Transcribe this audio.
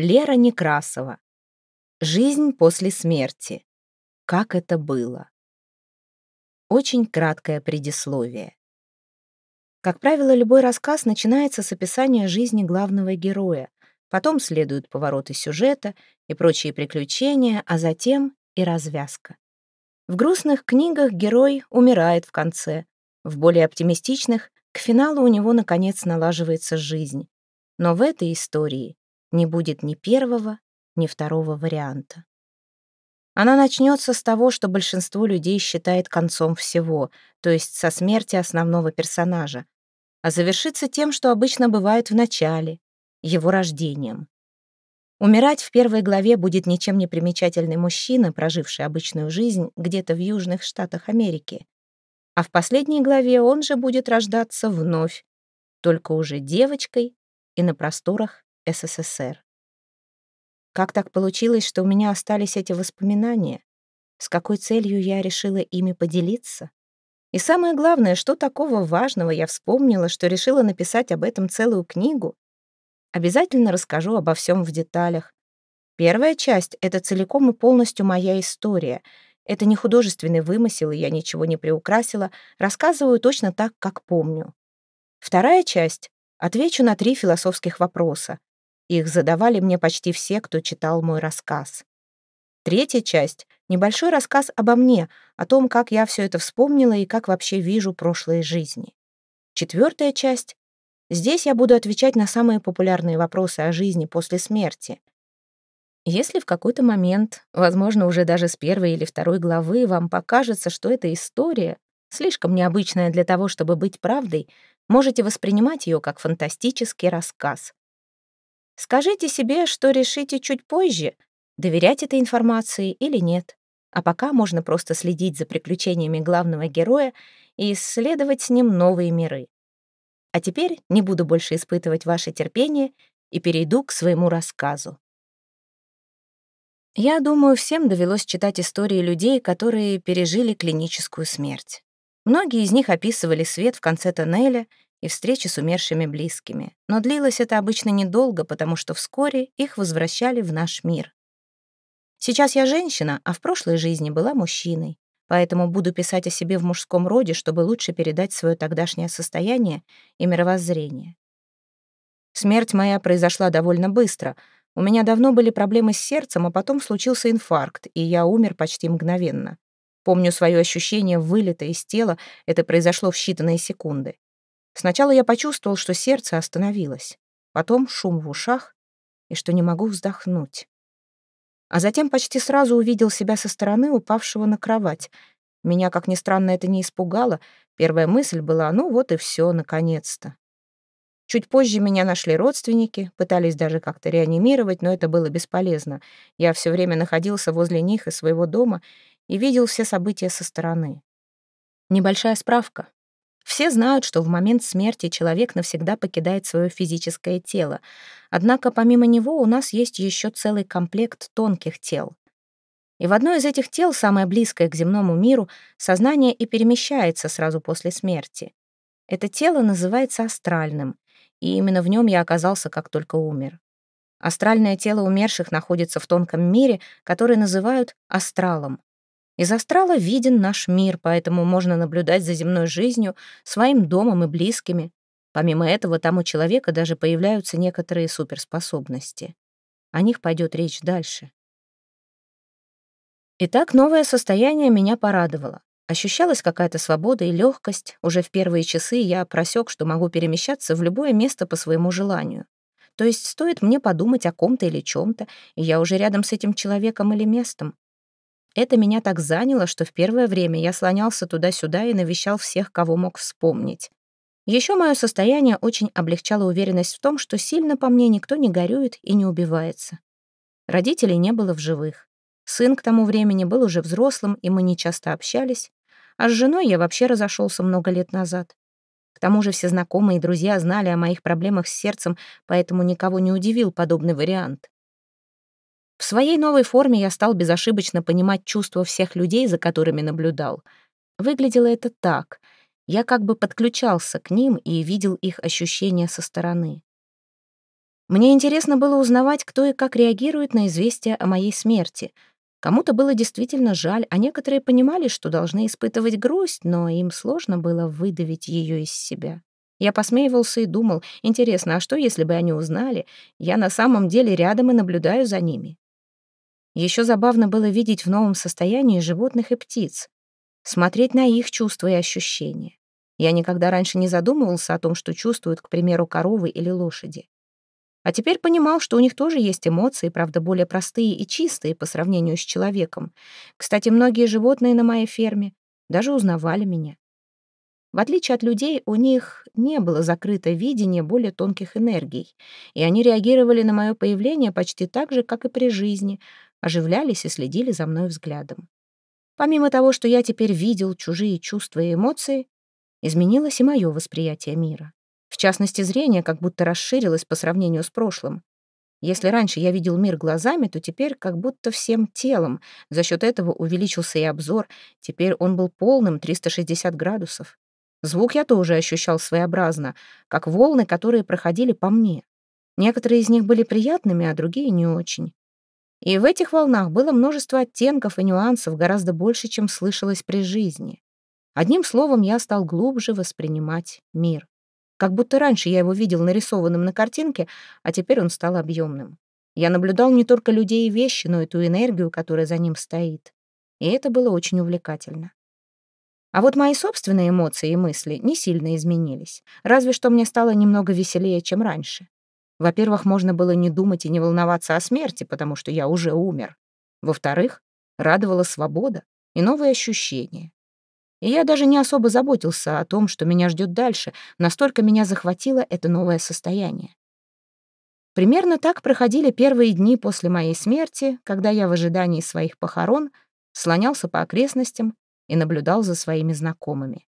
Лера Некрасова. Жизнь после смерти. Как это было? Очень краткое предисловие. Как правило, любой рассказ начинается с описания жизни главного героя, потом следуют повороты сюжета и прочие приключения, а затем и развязка. В грустных книгах герой умирает в конце, в более оптимистичных — к финалу у него, наконец, налаживается жизнь. Но в этой истории не будет ни первого, ни второго варианта. Она начнется с того, что большинство людей считает концом всего, то есть со смерти основного персонажа, а завершится тем, что обычно бывает в начале, его рождением. Умирать в первой главе будет ничем не примечательный мужчина, проживший обычную жизнь где-то в Южных Штатах Америки. А в последней главе он же будет рождаться вновь, только уже девочкой и на просторах СССР. Как так получилось, что у меня остались эти воспоминания? С какой целью я решила ими поделиться? И самое главное, что такого важного я вспомнила, что решила написать об этом целую книгу? Обязательно расскажу обо всем в деталях. Первая часть — это целиком и полностью моя история. Это не художественный вымысел, и я ничего не приукрасила. Рассказываю точно так, как помню. Вторая часть — отвечу на три философских вопроса. Их задавали мне почти все, кто читал мой рассказ. Третья часть — небольшой рассказ обо мне, о том, как я все это вспомнила и как вообще вижу прошлые жизни. Четвертая часть — здесь я буду отвечать на самые популярные вопросы о жизни после смерти. Если в какой-то момент, возможно, уже даже с первой или второй главы, вам покажется, что эта история слишком необычная для того, чтобы быть правдой, можете воспринимать ее как фантастический рассказ. Скажите себе, что решите чуть позже, доверять этой информации или нет. А пока можно просто следить за приключениями главного героя и исследовать с ним новые миры. А теперь не буду больше испытывать ваше терпение и перейду к своему рассказу. Я думаю, всем довелось читать истории людей, которые пережили клиническую смерть. Многие из них описывали свет в конце тоннеля и встречи с умершими близкими. Но длилось это обычно недолго, потому что вскоре их возвращали в наш мир. Сейчас я женщина, а в прошлой жизни была мужчиной. Поэтому буду писать о себе в мужском роде, чтобы лучше передать свое тогдашнее состояние и мировоззрение. Смерть моя произошла довольно быстро. У меня давно были проблемы с сердцем, а потом случился инфаркт, и я умер почти мгновенно. Помню свое ощущение вылета из тела, это произошло в считанные секунды. Сначала я почувствовал, что сердце остановилось, потом шум в ушах и что не могу вздохнуть. А затем почти сразу увидел себя со стороны упавшего на кровать. Меня, как ни странно, это не испугало. Первая мысль была «ну вот и все, наконец-то». Чуть позже меня нашли родственники, пытались даже как-то реанимировать, но это было бесполезно. Я все время находился возле них и своего дома и видел все события со стороны. Небольшая справка. Все знают, что в момент смерти человек навсегда покидает свое физическое тело. Однако помимо него у нас есть еще целый комплект тонких тел. И в одно из этих тел, самое близкое к земному миру, сознание и перемещается сразу после смерти. Это тело называется астральным, и именно в нем я оказался, как только умер. Астральное тело умерших находится в тонком мире, который называют астралом. Из астрала виден наш мир, поэтому можно наблюдать за земной жизнью, своим домом и близкими. Помимо этого, там у человека даже появляются некоторые суперспособности. О них пойдет речь дальше. Итак, новое состояние меня порадовало. Ощущалась какая-то свобода и легкость. Уже в первые часы я просек, что могу перемещаться в любое место по своему желанию. То есть стоит мне подумать о ком-то или чем-то, и я уже рядом с этим человеком или местом. Это меня так заняло, что в первое время я слонялся туда-сюда и навещал всех, кого мог вспомнить. Еще мое состояние очень облегчало уверенность в том, что сильно по мне никто не горюет и не убивается. Родителей не было в живых. Сын к тому времени был уже взрослым, и мы не часто общались. А с женой я вообще разошелся много лет назад. К тому же все знакомые и друзья знали о моих проблемах с сердцем, поэтому никого не удивил подобный вариант. В своей новой форме я стал безошибочно понимать чувства всех людей, за которыми наблюдал. Выглядело это так. Я как бы подключался к ним и видел их ощущения со стороны. Мне интересно было узнавать, кто и как реагирует на известие о моей смерти. Кому-то было действительно жаль, а некоторые понимали, что должны испытывать грусть, но им сложно было выдавить ее из себя. Я посмеивался и думал, интересно, а что, если бы они узнали? Я на самом деле рядом и наблюдаю за ними. Еще забавно было видеть в новом состоянии животных и птиц, смотреть на их чувства и ощущения. Я никогда раньше не задумывался о том, что чувствуют, к примеру, коровы или лошади. А теперь понимал, что у них тоже есть эмоции, правда, более простые и чистые по сравнению с человеком. Кстати, многие животные на моей ферме даже узнавали меня. В отличие от людей, у них не было закрыто видение более тонких энергий, и они реагировали на мое появление почти так же, как и при жизни — оживлялись и следили за мной взглядом. Помимо того, что я теперь видел чужие чувства и эмоции, изменилось и мое восприятие мира. В частности, зрение как будто расширилось по сравнению с прошлым. Если раньше я видел мир глазами, то теперь как будто всем телом. За счет этого увеличился и обзор. Теперь он был полным 360 градусов. Звук я тоже ощущал своеобразно, как волны, которые проходили по мне. Некоторые из них были приятными, а другие не очень. И в этих волнах было множество оттенков и нюансов, гораздо больше, чем слышалось при жизни. Одним словом, я стал глубже воспринимать мир. Как будто раньше я его видел нарисованным на картинке, а теперь он стал объемным. Я наблюдал не только людей и вещи, но и ту энергию, которая за ним стоит. И это было очень увлекательно. А вот мои собственные эмоции и мысли не сильно изменились, разве что мне стало немного веселее, чем раньше. Во-первых, можно было не думать и не волноваться о смерти, потому что я уже умер. Во-вторых, радовала свобода и новые ощущения. И я даже не особо заботился о том, что меня ждет дальше, настолько меня захватило это новое состояние. Примерно так проходили первые дни после моей смерти, когда я в ожидании своих похорон слонялся по окрестностям и наблюдал за своими знакомыми.